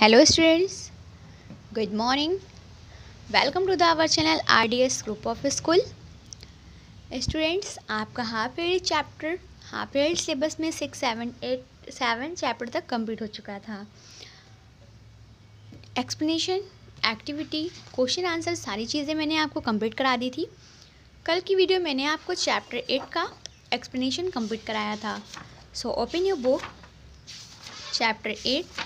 good morning welcome to the our channel R D S group of school students आपका half year chapter half year syllabus में six seven eight seven chapter तक complete हो चुका था explanation activity question answer सारी चीज़ें मैंने आपको कंप्लीट करा दी थी कल की वीडियो मैंने आपको चैप्टर एट का एक्सप्लेनेशन कंप्लीट कराया था so open your book chapter eight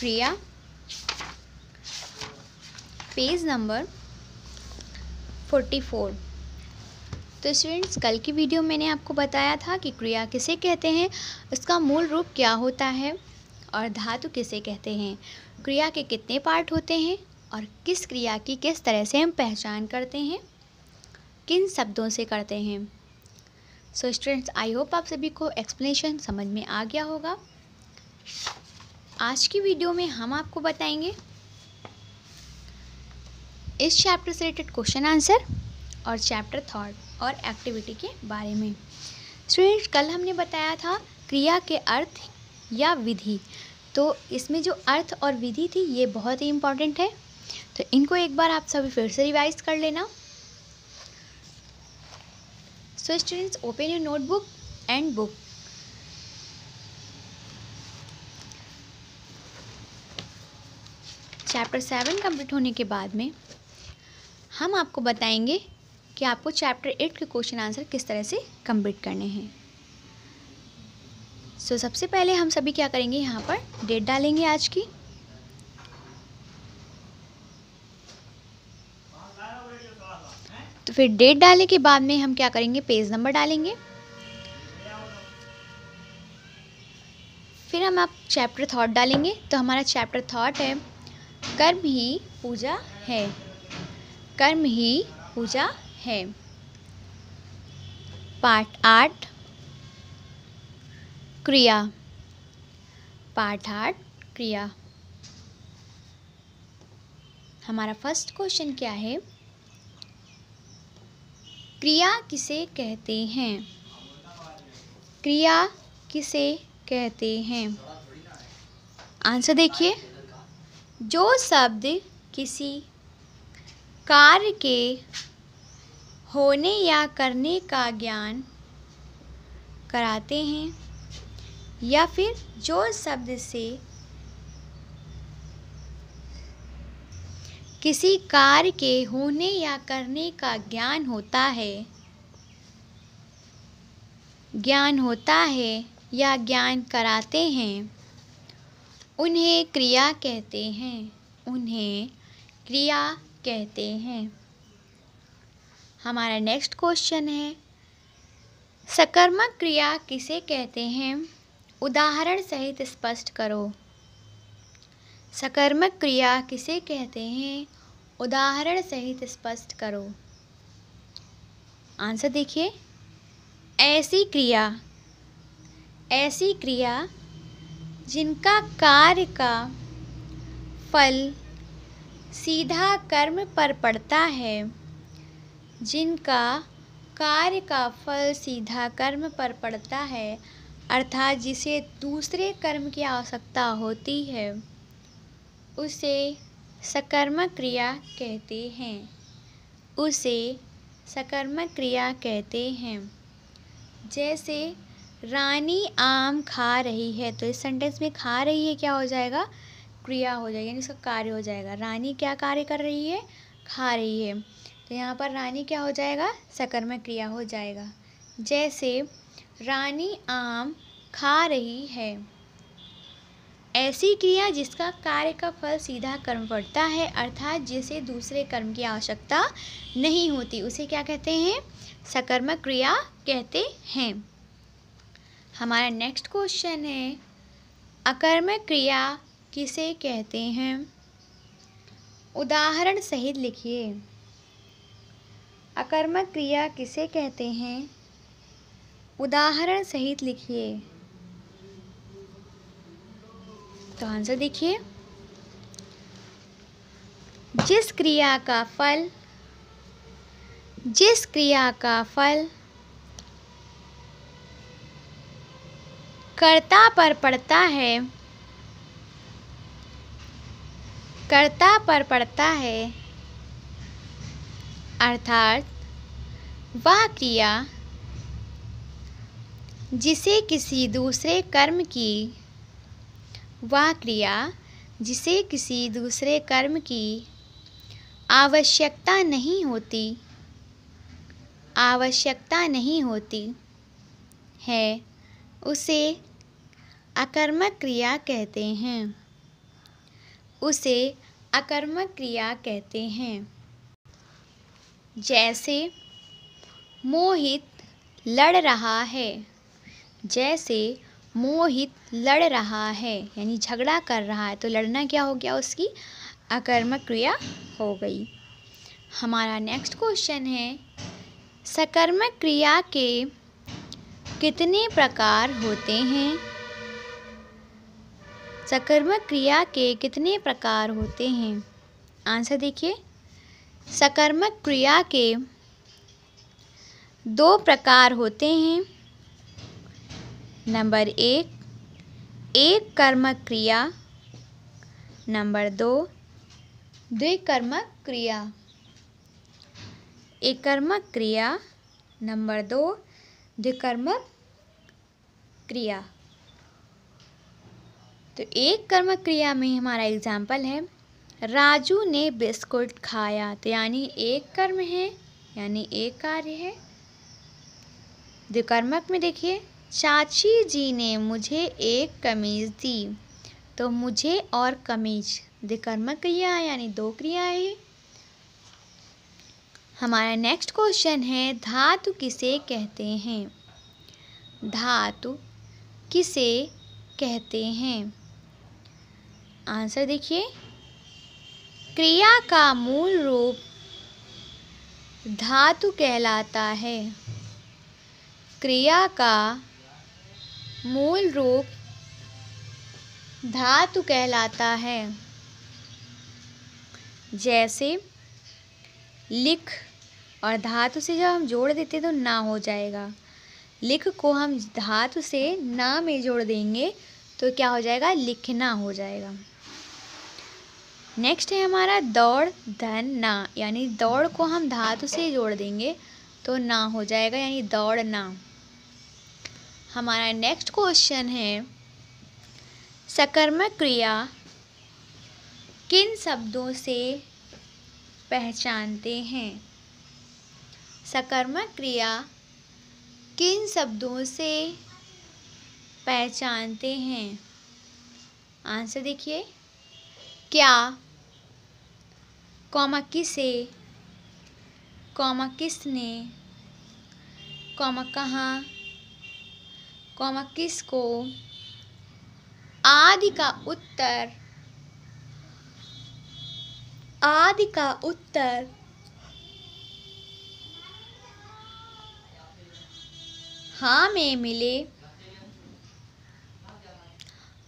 प्रिया पेज नंबर फोर्टी फोर तो स्टूडेंट्स कल की वीडियो मैंने आपको बताया था कि क्रिया किसे कहते हैं उसका मूल रूप क्या होता है और धातु किसे कहते हैं क्रिया के कितने पार्ट होते हैं और किस क्रिया की किस तरह से हम पहचान करते हैं किन शब्दों से करते हैं सो स्टूडेंट्स आई होप आप सभी को एक्सप्लेनेशन समझ में आ गया होगा आज की वीडियो में हम आपको बताएंगे इस चैप्टर से रिलेटेड क्वेश्चन आंसर और चैप्टर थॉट और एक्टिविटी के बारे में स्टूडेंट कल हमने बताया था क्रिया के अर्थ या विधि तो इसमें जो अर्थ और विधि थी ये बहुत ही इम्पॉर्टेंट है तो इनको एक बार आप सभी फिर से रिवाइज कर लेना so students open your notebook and book chapter seven complete होने के बाद में हम आपको बताएंगे कि आपको चैप्टर एट के क्वेश्चन आंसर किस तरह से कंप्लीट करने हैं सो so, सबसे पहले हम सभी क्या करेंगे यहाँ पर डेट डालेंगे आज की तो फिर डेट डालने के बाद में हम क्या करेंगे पेज नंबर डालेंगे फिर हम आप चैप्टर थॉट डालेंगे तो हमारा चैप्टर थॉट है कर्म ही पूजा है कर्म ही पूजा है पाठ आठ क्रिया पाठ आठ क्रिया हमारा फर्स्ट क्वेश्चन क्या है क्रिया किसे कहते हैं क्रिया किसे कहते हैं आंसर देखिए जो शब्द किसी कार्य के होने या करने का ज्ञान कराते हैं या फिर जो शब्द से किसी कार्य के होने या करने का ज्ञान होता है ज्ञान होता है या ज्ञान कराते हैं उन्हें क्रिया कहते हैं उन्हें क्रिया कहते हैं हमारा नेक्स्ट क्वेश्चन है सकर्मक क्रिया किसे कहते हैं उदाहरण सहित स्पष्ट करो सकर्मक क्रिया किसे कहते हैं उदाहरण सहित स्पष्ट करो आंसर देखिए ऐसी क्रिया ऐसी क्रिया जिनका कार्य का फल सीधा कर्म पर पड़ता है जिनका कार्य का फल सीधा कर्म पर पड़ता है अर्थात जिसे दूसरे कर्म की आवश्यकता होती है उसे सकर्मक क्रिया कहते हैं उसे सकर्मक क्रिया कहते हैं जैसे रानी आम खा रही है तो इस सेंटेंस में खा रही है क्या हो जाएगा क्रिया हो जाएगी यानी इसका कार्य हो जाएगा रानी क्या कार्य कर रही है खा रही है तो यहाँ पर रानी क्या हो जाएगा सकर्म क्रिया हो जाएगा जैसे रानी आम खा रही है ऐसी क्रिया जिसका कार्य का फल सीधा कर्म पड़ता है अर्थात जिसे दूसरे कर्म की आवश्यकता नहीं होती उसे क्या कहते हैं सकर्मक क्रिया कहते हैं हमारा नेक्स्ट क्वेश्चन है अकर्मक क्रिया किसे कहते हैं उदाहरण सहित लिखिए अकर्मक क्रिया किसे कहते हैं उदाहरण सहित लिखिए तो आंसर देखिए जिस क्रिया का फल जिस क्रिया का फल कर्ता पर पड़ता है कर्ता पर पड़ता है अर्थात वह क्रिया जिसे किसी दूसरे कर्म की वह क्रिया जिसे किसी दूसरे कर्म की आवश्यकता नहीं होती आवश्यकता नहीं होती है उसे अकर्मक क्रिया कहते हैं उसे अकर्मक क्रिया कहते हैं जैसे मोहित लड़ रहा है जैसे मोहित लड़ रहा है यानी झगड़ा कर रहा है तो लड़ना क्या हो गया उसकी अकर्मक क्रिया हो गई हमारा नेक्स्ट क्वेश्चन है सकर्मक क्रिया के कितने प्रकार होते हैं सकर्मक क्रिया के कितने प्रकार होते हैं आंसर देखिए सकर्मक क्रिया के दो प्रकार होते हैं नंबर एक एक कर्मक क्रिया नंबर दो द्विकर्मक क्रिया एक कर्मक क्रिया नंबर दो द्विकर्मक क्रिया तो एक कर्म क्रिया में हमारा एग्जाम्पल है राजू ने बिस्कुट खाया तो यानी एक कर्म है यानी एक कार्य है द्विकर्मक में देखिए चाची जी ने मुझे एक कमीज़ दी तो मुझे और कमीज द्विकर्मक क्रिया यानी दो क्रियाएं हमारा नेक्स्ट क्वेश्चन है धातु किसे कहते हैं धातु किसे कहते हैं आंसर देखिए क्रिया का मूल रूप धातु कहलाता है क्रिया का मूल रूप धातु कहलाता है जैसे लिख और धातु से जब हम जोड़ देते तो ना हो जाएगा लिख को हम धातु से ना में जोड़ देंगे तो क्या हो जाएगा लिखना हो जाएगा नेक्स्ट है हमारा दौड़ धन ना यानी दौड़ को हम धातु से जोड़ देंगे तो ना हो जाएगा यानी दौड़ ना हमारा नेक्स्ट क्वेश्चन है सकर्मक क्रिया किन शब्दों से पहचानते हैं सकर्मक क्रिया किन शब्दों से पहचानते हैं आंसर देखिए क्या कौमा किसे कौमा किसने कौमा कहाँ कॉमा किसको आदि का उत्तर आदि का उत्तर हाँ में मिले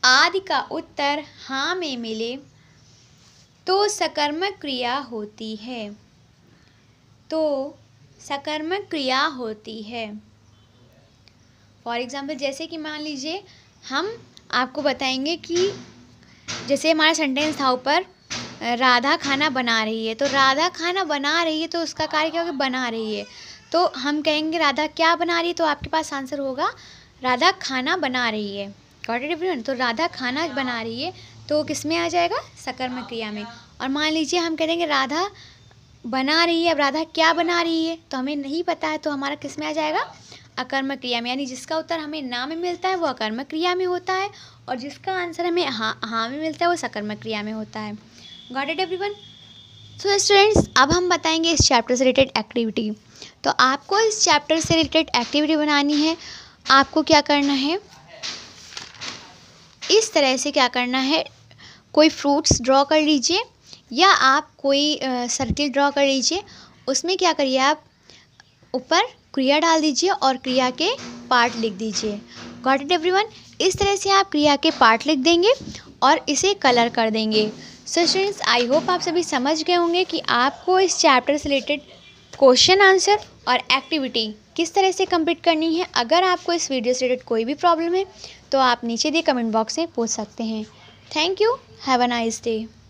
आदि का उत्तर हाँ में मिले तो सकर्मक क्रिया होती है तो सकर्मक क्रिया होती है फॉर एग्ज़ाम्पल जैसे कि मान लीजिए हम आपको बताएंगे कि जैसे हमारा सेंटेंस था ऊपर राधा खाना बना रही है तो राधा खाना बना रही है तो उसका कार्य क्या होगा बना रही है तो हम कहेंगे राधा क्या बना रही है तो आपके पास आंसर होगा राधा खाना बना रही है तो राधा खाना बना रही है तो किस में आ जाएगा सकर्म क्रिया में और मान लीजिए हम कह देंगे राधा बना रही है अब राधा क्या बना रही है तो हमें नहीं पता है तो हमारा किस में आ जाएगा अकर्म क्रिया में यानी जिसका उत्तर हमें ना में मिलता है वो अकर्म क्रिया में होता है और जिसका आंसर हमें हाँ हाँ में मिलता है वो सकर्म क्रिया में होता है got it one so students अब हम बताएंगे इस चैप्टर से रिलेटेड एक्टिविटी तो आपको इस चैप्टर से रिलेटेड एक्टिविटी बनानी है आपको क्या करना है इस तरह से क्या करना है कोई फ्रूट्स ड्रॉ कर लीजिए या आप कोई सर्किल ड्रॉ कर लीजिए उसमें क्या करिए आप ऊपर क्रिया डाल दीजिए और क्रिया के पार्ट लिख दीजिए गॉट इट वन इस तरह से आप क्रिया के पार्ट लिख देंगे और इसे कलर कर देंगे सो स्टूडेंट्स आई होप आप सभी समझ गए होंगे कि आपको इस चैप्टर से रिलेटेड क्वेश्चन आंसर और एक्टिविटी किस तरह से कंप्लीट करनी है अगर आपको इस वीडियो से रिलेटेड कोई भी प्रॉब्लम है तो आप नीचे दिए कमेंट बॉक्स में पूछ सकते हैं thank you have a nice day